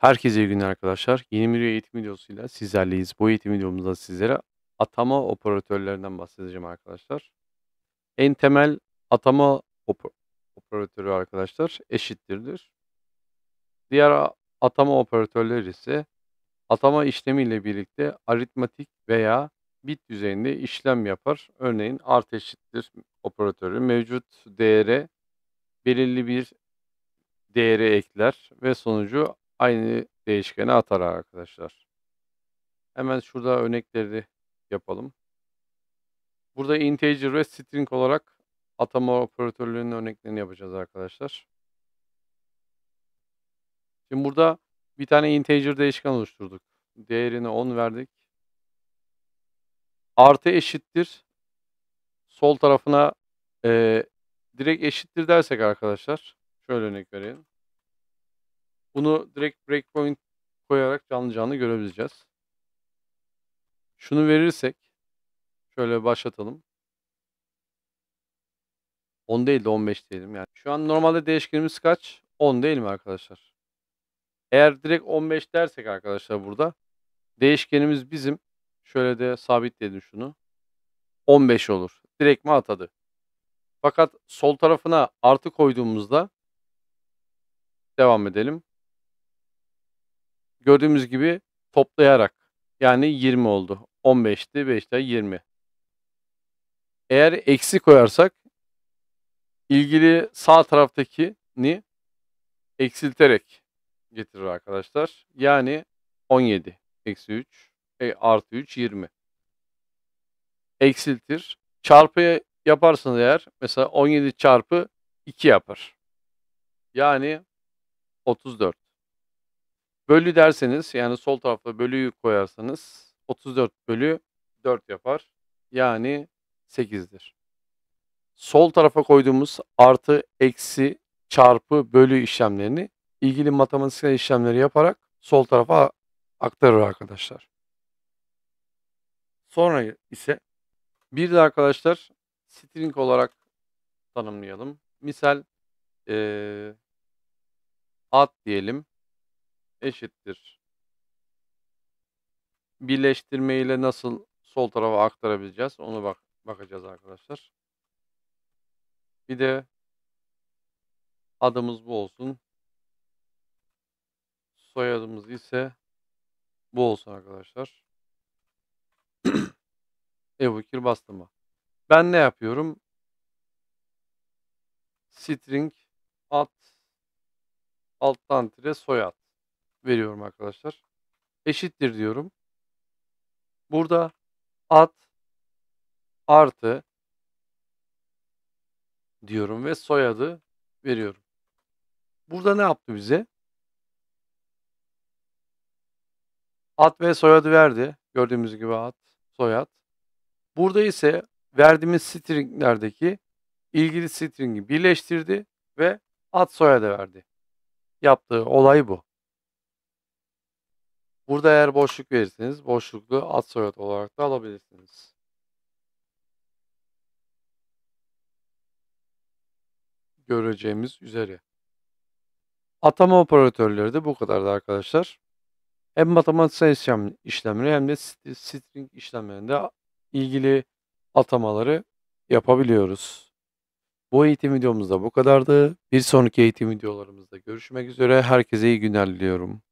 Herkese iyi günler arkadaşlar. Yeni bir eğitim videosuyla sizlerleyiz. Bu eğitim videomuzda sizlere atama operatörlerinden bahsedeceğim arkadaşlar. En temel atama op operatörü arkadaşlar eşittirdir. Diğer atama operatörleri ise atama işlemiyle birlikte aritmatik veya bit düzeyinde işlem yapar. Örneğin art eşittir operatörü mevcut değere belirli bir değeri ekler ve sonucu aynı değişkeni atar arkadaşlar. Hemen şurada örnekleri yapalım. Burada integer ve string olarak atama operatörlerinin örneklerini yapacağız arkadaşlar. Şimdi burada bir tane integer değişken oluşturduk. Değerine 10 verdik. Artı eşittir. Sol tarafına e, direkt eşittir dersek arkadaşlar. Şöyle örnek vereyim. Bunu direkt breakpoint koyarak canlı canlı görebileceğiz. Şunu verirsek şöyle başlatalım. 10 değil de 15 diyelim yani. Şu an normalde değişkenimiz kaç? 10 değil mi arkadaşlar? Eğer direkt 15 dersek arkadaşlar burada değişkenimiz bizim şöyle de sabitledim şunu. 15 olur. Direkt mi atadı? Fakat sol tarafına artı koyduğumuzda devam edelim gördüğümüz gibi toplayarak yani 20 oldu. 15'ti 5'te 20. Eğer eksi koyarsak ilgili sağ taraftaki ni eksilterek getirir arkadaşlar. Yani 17 eksi 3 e, artı 3 20. Eksiltir. Çarpı yaparsanız eğer mesela 17 çarpı 2 yapar. Yani 34. Bölü derseniz yani sol tarafta bölüyü koyarsanız 34 bölü 4 yapar. Yani 8'dir. Sol tarafa koyduğumuz artı, eksi, çarpı, bölü işlemlerini ilgili matematiksel işlemleri yaparak sol tarafa aktarır arkadaşlar. Sonra ise bir de arkadaşlar string olarak tanımlayalım. Misal ee, at diyelim eşittir. Birleştirme ile nasıl sol tarafa aktarabileceğiz? Onu bak bakacağız arkadaşlar. Bir de adımız bu olsun. Soyadımız ise bu olsun arkadaşlar. Ebu Bekir Bastım'a. Ben ne yapıyorum? String alt alttan tire soyad veriyorum arkadaşlar. Eşittir diyorum. Burada at artı diyorum ve soyadı veriyorum. Burada ne yaptı bize? at ve soyadı verdi. Gördüğümüz gibi at soyad. Burada ise verdiğimiz stringlerdeki ilgili stringi birleştirdi ve at soyadı verdi. Yaptığı olay bu. Burada eğer boşluk verirseniz boşluklu ad soyad olarak da alabilirsiniz. Göreceğimiz üzere. Atama operatörleri de bu kadardı arkadaşlar. Hem matematiksel işlem işlemleri hem de string işlemlerinde ilgili atamaları yapabiliyoruz. Bu eğitim videomuz da bu kadardı. Bir sonraki eğitim videolarımızda görüşmek üzere. Herkese iyi günler diliyorum.